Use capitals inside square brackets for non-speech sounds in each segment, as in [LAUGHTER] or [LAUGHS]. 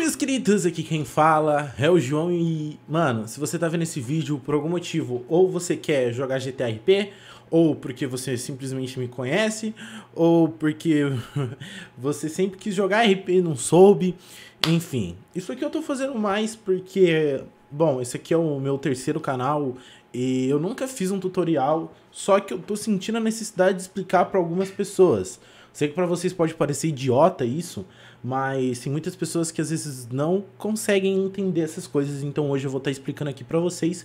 meus queridos, aqui quem fala é o João e, mano, se você tá vendo esse vídeo por algum motivo, ou você quer jogar GTA RP, ou porque você simplesmente me conhece, ou porque [LAUGHS] você sempre quis jogar RP e não soube, enfim. Isso aqui eu tô fazendo mais porque, bom, esse aqui é o meu terceiro canal e eu nunca fiz um tutorial, só que eu tô sentindo a necessidade de explicar para algumas pessoas. Sei que para vocês pode parecer idiota isso, mas tem muitas pessoas que às vezes não conseguem entender essas coisas, então hoje eu vou estar tá explicando aqui para vocês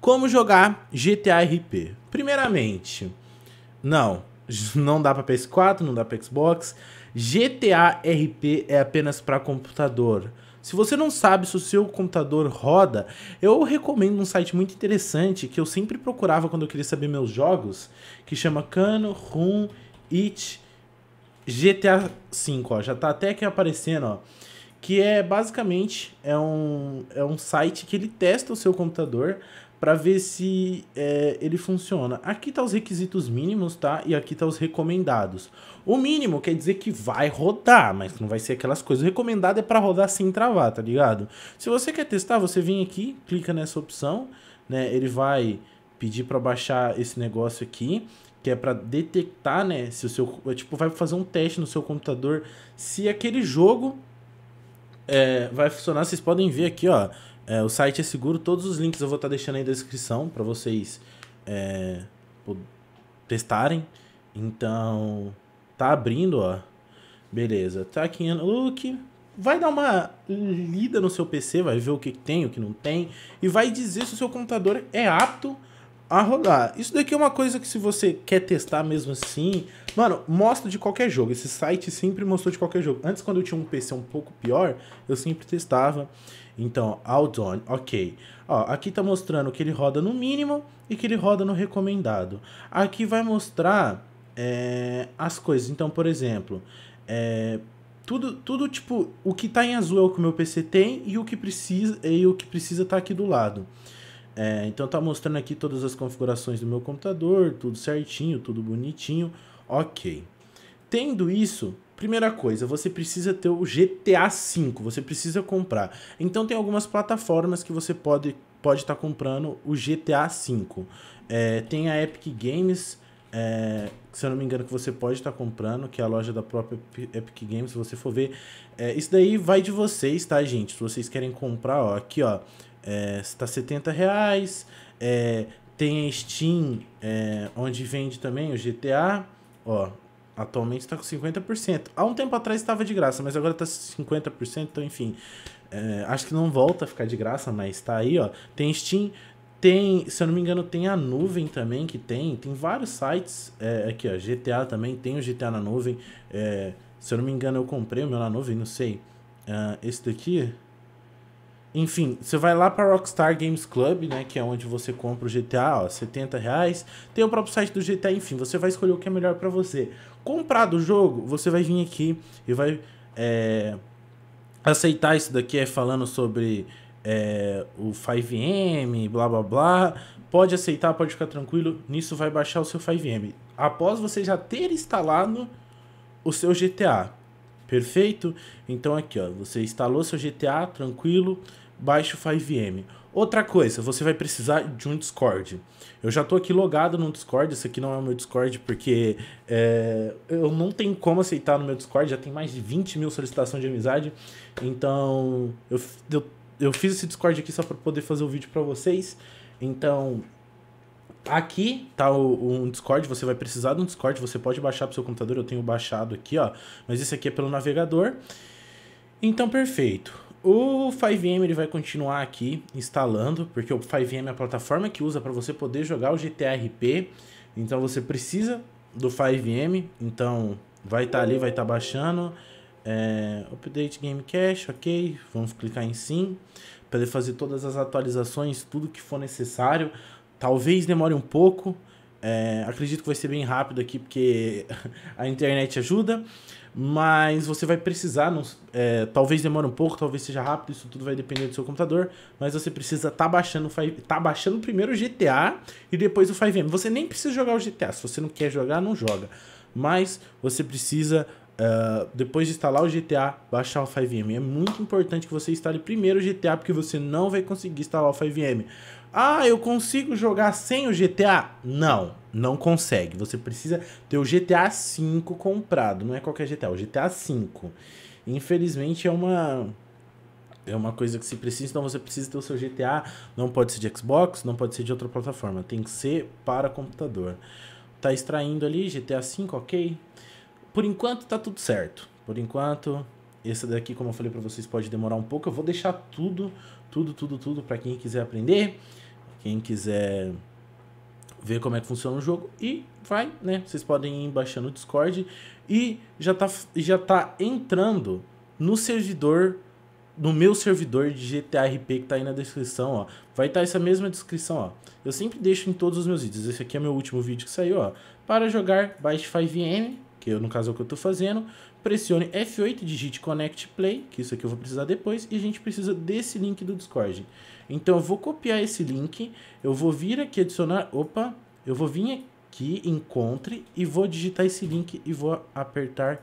como jogar GTA RP. Primeiramente, não, [LAUGHS] não dá para PS4, não dá para Xbox. GTA RP é apenas para computador. Se você não sabe se o seu computador roda, eu recomendo um site muito interessante que eu sempre procurava quando eu queria saber meus jogos, que chama Cano Room It GTA V, ó, já tá até aqui aparecendo, ó, que é basicamente é um, é um site que ele testa o seu computador para ver se é, ele funciona. Aqui tá os requisitos mínimos, tá? E aqui tá os recomendados. O mínimo quer dizer que vai rodar, mas não vai ser aquelas coisas. O recomendado é para rodar sem travar, tá ligado? Se você quer testar, você vem aqui, clica nessa opção, né? Ele vai pedir para baixar esse negócio aqui que é para detectar, né, se o seu, é, tipo, vai fazer um teste no seu computador se aquele jogo é, vai funcionar. Vocês podem ver aqui, ó, é, o site é seguro, todos os links eu vou estar tá deixando aí na descrição para vocês é, testarem. Então, tá abrindo, ó. Beleza, tá aqui no look, vai dar uma lida no seu PC, vai ver o que tem, o que não tem, e vai dizer se o seu computador é apto a rodar. Isso daqui é uma coisa que se você quer testar mesmo assim, mano, mostra de qualquer jogo. Esse site sempre mostrou de qualquer jogo. Antes quando eu tinha um PC um pouco pior, eu sempre testava. Então, Aldon, OK. Ó, aqui tá mostrando que ele roda no mínimo e que ele roda no recomendado. Aqui vai mostrar é, as coisas. Então, por exemplo, é, tudo, tudo tipo, o que tá em azul é o que o meu PC tem e o que precisa e o que precisa tá aqui do lado. É, então tá mostrando aqui todas as configurações do meu computador, tudo certinho, tudo bonitinho, ok. Tendo isso, primeira coisa, você precisa ter o GTA V, você precisa comprar. Então tem algumas plataformas que você pode pode estar tá comprando o GTA V. É, tem a Epic Games, é, se eu não me engano, que você pode estar tá comprando, que é a loja da própria Epic Games, se você for ver. É, isso daí vai de vocês, tá, gente? Se vocês querem comprar, ó, aqui, ó é, está 70 reais. É, tem a Steam, é, onde vende também o GTA. Ó, atualmente está com 50%. Há um tempo atrás estava de graça, mas agora está 50%, então enfim. É, acho que não volta a ficar de graça, mas está aí, ó. Tem Steam, tem, se eu não me engano, tem a nuvem também que tem. Tem vários sites. É, aqui, ó, GTA também, tem o GTA na nuvem. É, se eu não me engano, eu comprei o meu na nuvem, não sei. Uh, esse daqui, enfim, você vai lá para Rockstar Games Club, né, que é onde você compra o GTA, ó, 70 reais. Tem o próprio site do GTA, enfim, você vai escolher o que é melhor para você. Comprado o jogo, você vai vir aqui e vai é, aceitar isso daqui é falando sobre é, o 5M, blá blá blá. Pode aceitar, pode ficar tranquilo, nisso vai baixar o seu 5M. Após você já ter instalado o seu GTA. Perfeito? Então aqui, ó, você instalou seu GTA, tranquilo, baixa o 5M. Outra coisa, você vai precisar de um Discord. Eu já tô aqui logado no Discord, esse aqui não é o meu Discord, porque é, eu não tenho como aceitar no meu Discord, já tem mais de 20 mil solicitações de amizade. Então, eu, eu, eu fiz esse Discord aqui só para poder fazer o vídeo para vocês. Então, Aqui tá o, um Discord, você vai precisar de um Discord, você pode baixar pro seu computador, eu tenho baixado aqui, ó. Mas esse aqui é pelo navegador. Então, perfeito. O 5M ele vai continuar aqui instalando, porque o 5M é a plataforma que usa para você poder jogar o GTRP. Então você precisa do 5M, então vai estar tá ali, vai estar tá baixando. É, update Game Cache, ok. Vamos clicar em sim, para ele fazer todas as atualizações, tudo que for necessário Talvez demore um pouco. É, acredito que vai ser bem rápido aqui, porque [LAUGHS] a internet ajuda. Mas você vai precisar, não, é, talvez demore um pouco, talvez seja rápido, isso tudo vai depender do seu computador. Mas você precisa estar tá baixando tá baixando primeiro o GTA e depois o 5M. Você nem precisa jogar o GTA, se você não quer jogar, não joga. Mas você precisa Uh, depois de instalar o GTA, baixar o 5M. É muito importante que você instale primeiro o GTA, porque você não vai conseguir instalar o 5M. Ah, eu consigo jogar sem o GTA? Não, não consegue. Você precisa ter o GTA V comprado. Não é qualquer GTA, é o GTA V. Infelizmente é uma é uma coisa que se precisa, então você precisa ter o seu GTA, não pode ser de Xbox, não pode ser de outra plataforma, tem que ser para computador. Tá extraindo ali GTA V, OK? Por enquanto tá tudo certo. Por enquanto, essa daqui, como eu falei para vocês, pode demorar um pouco. Eu vou deixar tudo tudo, tudo, tudo para quem quiser aprender, quem quiser ver como é que funciona o jogo e vai, né? Vocês podem ir baixando o Discord e já tá, já tá entrando no servidor, no meu servidor de GTA RP que tá aí na descrição, ó. Vai estar tá essa mesma descrição, ó. Eu sempre deixo em todos os meus vídeos. Esse aqui é meu último vídeo que saiu, ó. Para jogar, baixe 5M, que eu, no caso é o que eu tô fazendo pressione F8, digite Connect Play, que isso aqui eu vou precisar depois, e a gente precisa desse link do Discord. Então eu vou copiar esse link, eu vou vir aqui adicionar, opa, eu vou vir aqui, encontre, e vou digitar esse link e vou apertar...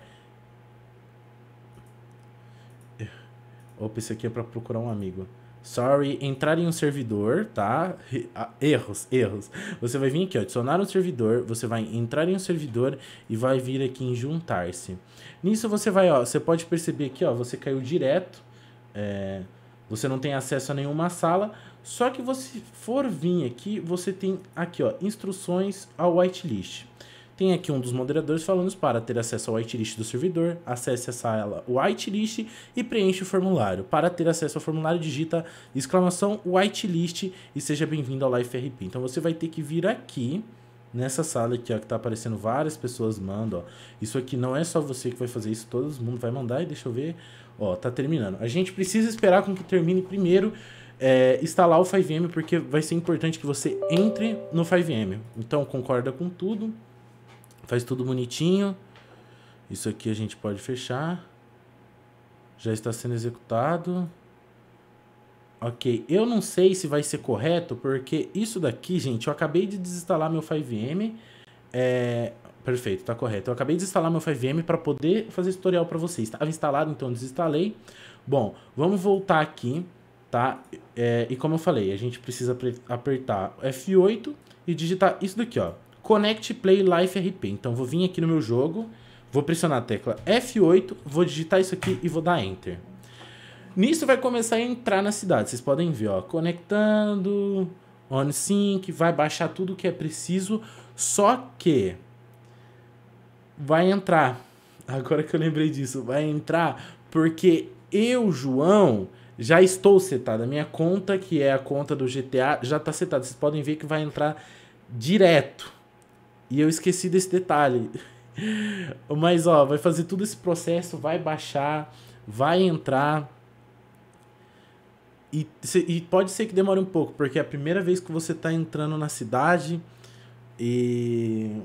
Opa, esse aqui é para procurar um amigo. Sorry, entrar em um servidor, tá? Erros, erros. Você vai vir aqui, ó, adicionar um servidor, você vai entrar em um servidor e vai vir aqui em juntar-se. Nisso você vai, ó, você pode perceber aqui, ó, você caiu direto, é, você não tem acesso a nenhuma sala, só que você for vir aqui, você tem aqui, ó, instruções ao whitelist. Tem aqui um dos moderadores falando para ter acesso ao whitelist do servidor, acesse a sala whitelist e preencha o formulário. Para ter acesso ao formulário, digita exclamação whitelist e seja bem-vindo ao Life RP. Então você vai ter que vir aqui nessa sala aqui, ó, que tá aparecendo várias pessoas mandam, ó. Isso aqui não é só você que vai fazer isso, todo mundo vai mandar e deixa eu ver, ó, tá terminando. A gente precisa esperar com que termine primeiro é, instalar o 5M, porque vai ser importante que você entre no 5M. Então, concorda com tudo. Faz tudo bonitinho. Isso aqui a gente pode fechar. Já está sendo executado. Ok, eu não sei se vai ser correto, porque isso daqui, gente, eu acabei de desinstalar meu 5M. É... Perfeito, tá correto. Eu acabei de instalar meu 5M para poder fazer esse tutorial para vocês. Estava instalado, então desinstalei. Bom, vamos voltar aqui, tá? É, e como eu falei, a gente precisa apertar F8 e digitar isso daqui, ó. Connect Play Life RP. Então vou vir aqui no meu jogo, vou pressionar a tecla F8, vou digitar isso aqui e vou dar Enter. Nisso vai começar a entrar na cidade, vocês podem ver, ó, conectando, sync, vai baixar tudo que é preciso, só que vai entrar, [LAUGHS] agora que eu lembrei disso, vai entrar porque eu, João, já estou setado A minha conta, que é a conta do GTA, já está setada. Vocês podem ver que vai entrar direto. E eu esqueci desse detalhe. [LAUGHS] Mas ó, vai fazer todo esse processo, vai baixar, vai entrar. E, e pode ser que demore um pouco, porque é a primeira vez que você está entrando na cidade e.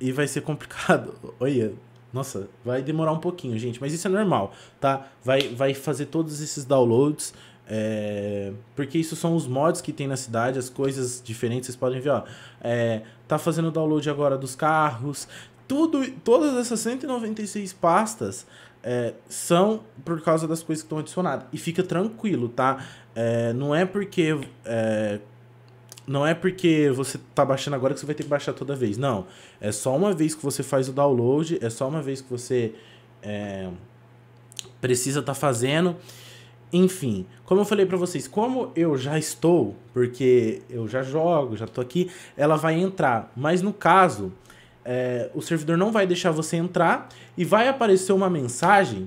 E vai ser complicado. [LAUGHS] Olha, nossa, vai demorar um pouquinho, gente, mas isso é normal, tá? Vai, vai fazer todos esses downloads, é, porque isso são os mods que tem na cidade, as coisas diferentes, vocês podem ver, ó. É, tá fazendo download agora dos carros. Tudo, todas essas 196 pastas é, são por causa das coisas que estão adicionadas. E fica tranquilo, tá? É, não é porque. É, não é porque você tá baixando agora que você vai ter que baixar toda vez. Não. É só uma vez que você faz o download, é só uma vez que você é, precisa estar tá fazendo. Enfim, como eu falei para vocês, como eu já estou, porque eu já jogo, já tô aqui, ela vai entrar. Mas no caso, é, o servidor não vai deixar você entrar e vai aparecer uma mensagem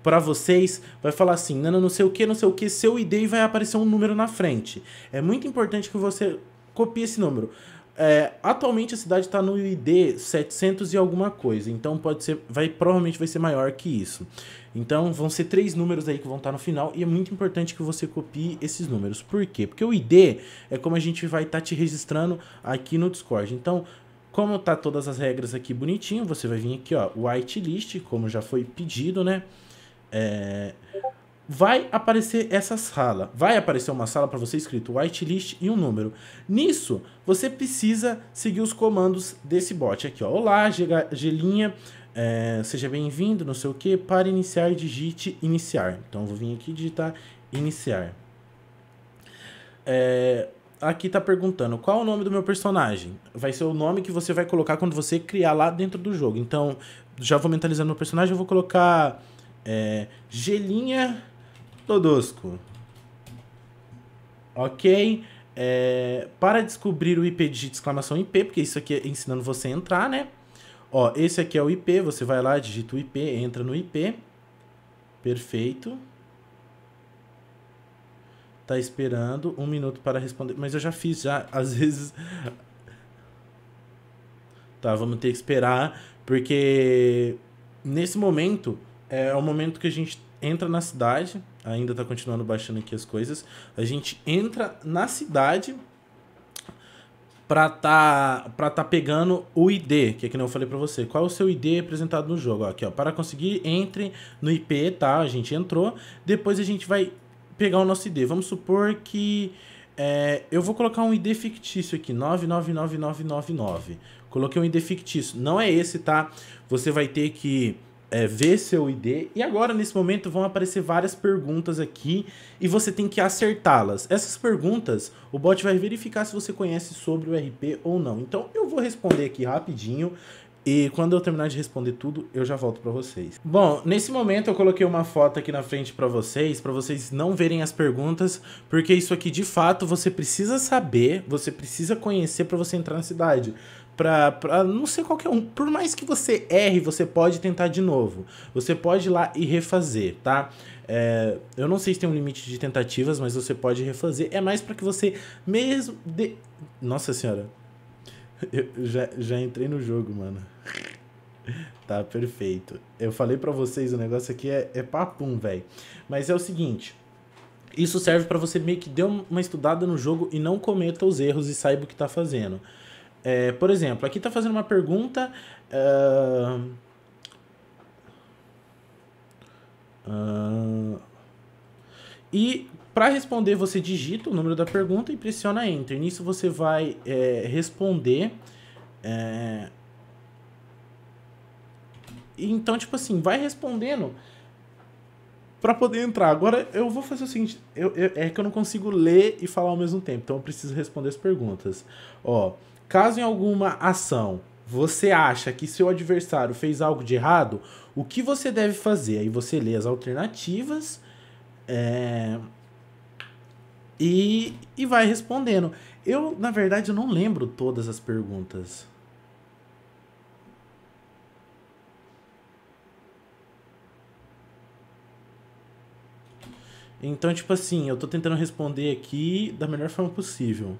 para vocês, vai falar assim, nana não sei o que, não sei o que, seu ID e vai aparecer um número na frente. É muito importante que você copie esse número. É, atualmente a cidade está no ID 700 e alguma coisa, então pode ser, vai provavelmente vai ser maior que isso. Então vão ser três números aí que vão estar tá no final e é muito importante que você copie esses números. Por quê? Porque o ID é como a gente vai estar tá te registrando aqui no Discord. Então como tá todas as regras aqui bonitinho, você vai vir aqui ó, whitelist, como já foi pedido, né? É, vai aparecer essa sala. Vai aparecer uma sala para você escrito whitelist e um número. Nisso, você precisa seguir os comandos desse bot aqui. Ó. Olá, Gelinha, é, seja bem-vindo, não sei o que. Para iniciar, digite iniciar. Então, eu vou vir aqui digitar iniciar. É, aqui está perguntando qual o nome do meu personagem. Vai ser o nome que você vai colocar quando você criar lá dentro do jogo. Então, já vou mentalizando meu personagem, eu vou colocar... É, gelinha Todosco. Ok? É, para descobrir o IP, digite exclamação IP, porque isso aqui é ensinando você a entrar, né? Ó, esse aqui é o IP, você vai lá, digita o IP, entra no IP. Perfeito. Tá esperando um minuto para responder. Mas eu já fiz, já. [LAUGHS] Às vezes... Tá, vamos ter que esperar, porque nesse momento é o momento que a gente entra na cidade, ainda tá continuando baixando aqui as coisas. A gente entra na cidade para tá para tá pegando o ID, que é que eu falei para você. Qual é o seu ID apresentado no jogo? aqui, ó, para conseguir entre no IP, tá? A gente entrou. Depois a gente vai pegar o nosso ID. Vamos supor que é, eu vou colocar um ID fictício aqui, 999999. Coloquei um ID fictício. Não é esse, tá? Você vai ter que é, ver seu ID. E agora, nesse momento, vão aparecer várias perguntas aqui e você tem que acertá-las. Essas perguntas, o bot vai verificar se você conhece sobre o RP ou não. Então, eu vou responder aqui rapidinho. E quando eu terminar de responder tudo, eu já volto para vocês. Bom, nesse momento eu coloquei uma foto aqui na frente para vocês, para vocês não verem as perguntas, porque isso aqui de fato você precisa saber, você precisa conhecer para você entrar na cidade pra, pra ah, não ser qualquer é um. Por mais que você erre, você pode tentar de novo. Você pode ir lá e refazer, tá? É, eu não sei se tem um limite de tentativas, mas você pode refazer. É mais para que você mesmo. De... Nossa senhora. [LAUGHS] Eu já, já entrei no jogo, mano. [LAUGHS] Tá perfeito. Eu falei para vocês, o negócio aqui é, é papum, velho. Mas é o seguinte isso serve para você meio que dê uma estudada no jogo e não cometa os erros e saiba o que está fazendo. É, por exemplo, aqui está fazendo uma pergunta. Uh, uh, e para responder, você digita o número da pergunta e pressiona Enter. Nisso você vai é, responder. É, então, tipo assim, vai respondendo para poder entrar. Agora, eu vou fazer o seguinte: eu, eu, é que eu não consigo ler e falar ao mesmo tempo, então eu preciso responder as perguntas. Ó. Caso em alguma ação você acha que seu adversário fez algo de errado, o que você deve fazer? Aí você lê as alternativas é, e, e vai respondendo. Eu, na verdade, não lembro todas as perguntas. Então, tipo assim, eu tô tentando responder aqui da melhor forma possível.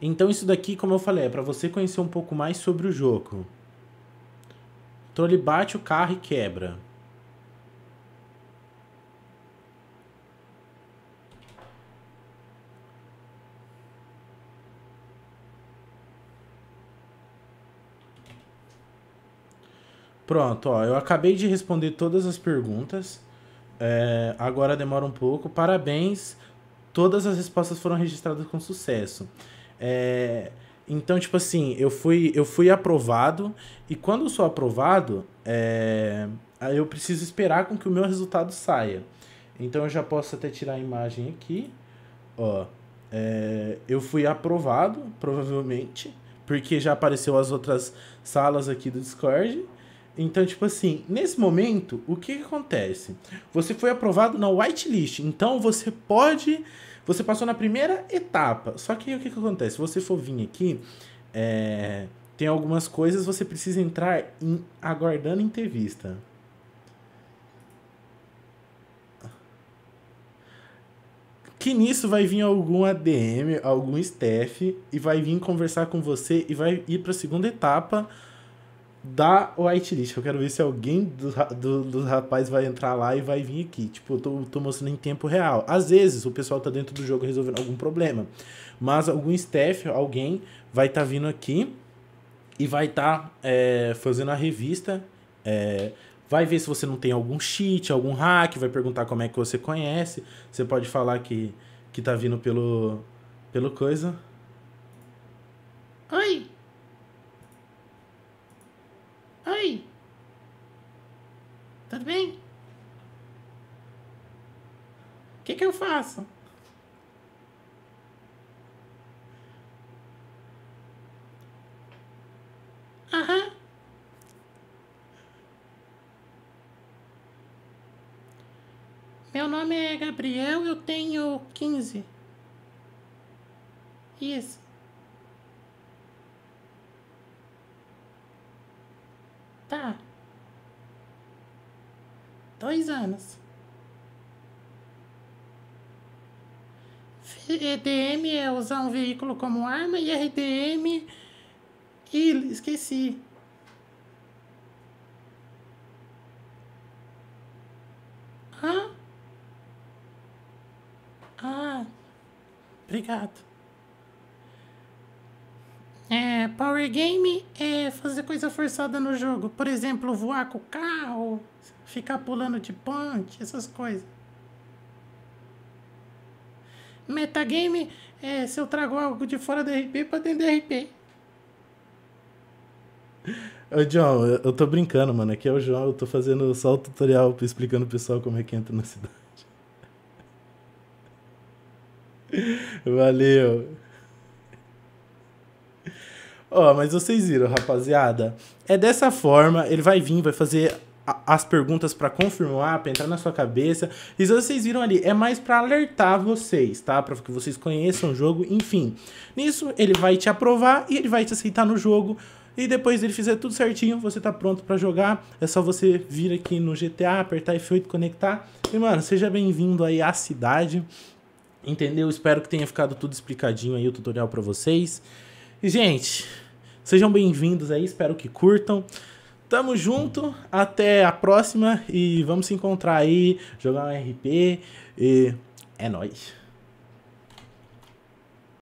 Então isso daqui, como eu falei, é para você conhecer um pouco mais sobre o jogo. Então ele bate o carro e quebra. Pronto, ó, eu acabei de responder todas as perguntas. É, agora demora um pouco. Parabéns, todas as respostas foram registradas com sucesso. É, então, tipo assim, eu fui, eu fui aprovado e quando eu sou aprovado, é, eu preciso esperar com que o meu resultado saia. Então eu já posso até tirar a imagem aqui. Ó, é, eu fui aprovado, provavelmente, porque já apareceu as outras salas aqui do Discord. Então, tipo assim, nesse momento, o que, que acontece? Você foi aprovado na whitelist, então você pode você passou na primeira etapa. Só que aí o que, que acontece? Se você for vir aqui, é, tem algumas coisas você precisa entrar em aguardando entrevista. Que nisso vai vir algum ADM, algum staff e vai vir conversar com você e vai ir para a segunda etapa da whitelist. Eu quero ver se alguém dos do, do rapazes vai entrar lá e vai vir aqui. Tipo, eu tô, tô, mostrando em tempo real. Às vezes o pessoal tá dentro do jogo resolvendo algum problema. Mas algum staff, alguém, vai estar tá vindo aqui e vai estar tá, é, fazendo a revista. É, vai ver se você não tem algum cheat, algum hack, vai perguntar como é que você conhece. Você pode falar que, que tá vindo pelo, pelo coisa. Oi! Tudo bem? O que, que eu faço? Aham. Meu nome é Gabriel, eu tenho quinze. Isso. Dois anos. EDM é usar um veículo como arma e RDM. e esqueci. Hã? Ah, obrigado. É, power game é fazer coisa forçada no jogo. Por exemplo, voar com o carro ficar pulando de ponte, essas coisas. Metagame é se eu trago algo de fora do RP pra dentro do RP. Ô, John, eu tô brincando, mano. Aqui é o João, eu tô fazendo só o tutorial explicando o pessoal como é que entra na cidade. [LAUGHS] Valeu. Ó, oh, mas vocês viram, rapaziada? É dessa forma, ele vai vir, vai fazer as perguntas para confirmar, para entrar na sua cabeça. E se vocês viram ali, é mais para alertar vocês, tá? Para que vocês conheçam o jogo, enfim. Nisso, ele vai te aprovar e ele vai te aceitar no jogo. E depois ele fizer tudo certinho, você tá pronto para jogar. É só você vir aqui no GTA, apertar F8, conectar. E, mano, seja bem-vindo aí à cidade. Entendeu? Espero que tenha ficado tudo explicadinho aí o tutorial para vocês. E, gente, sejam bem-vindos aí, espero que curtam. Tamo junto, até a próxima e vamos se encontrar aí, jogar um RP e é nóis.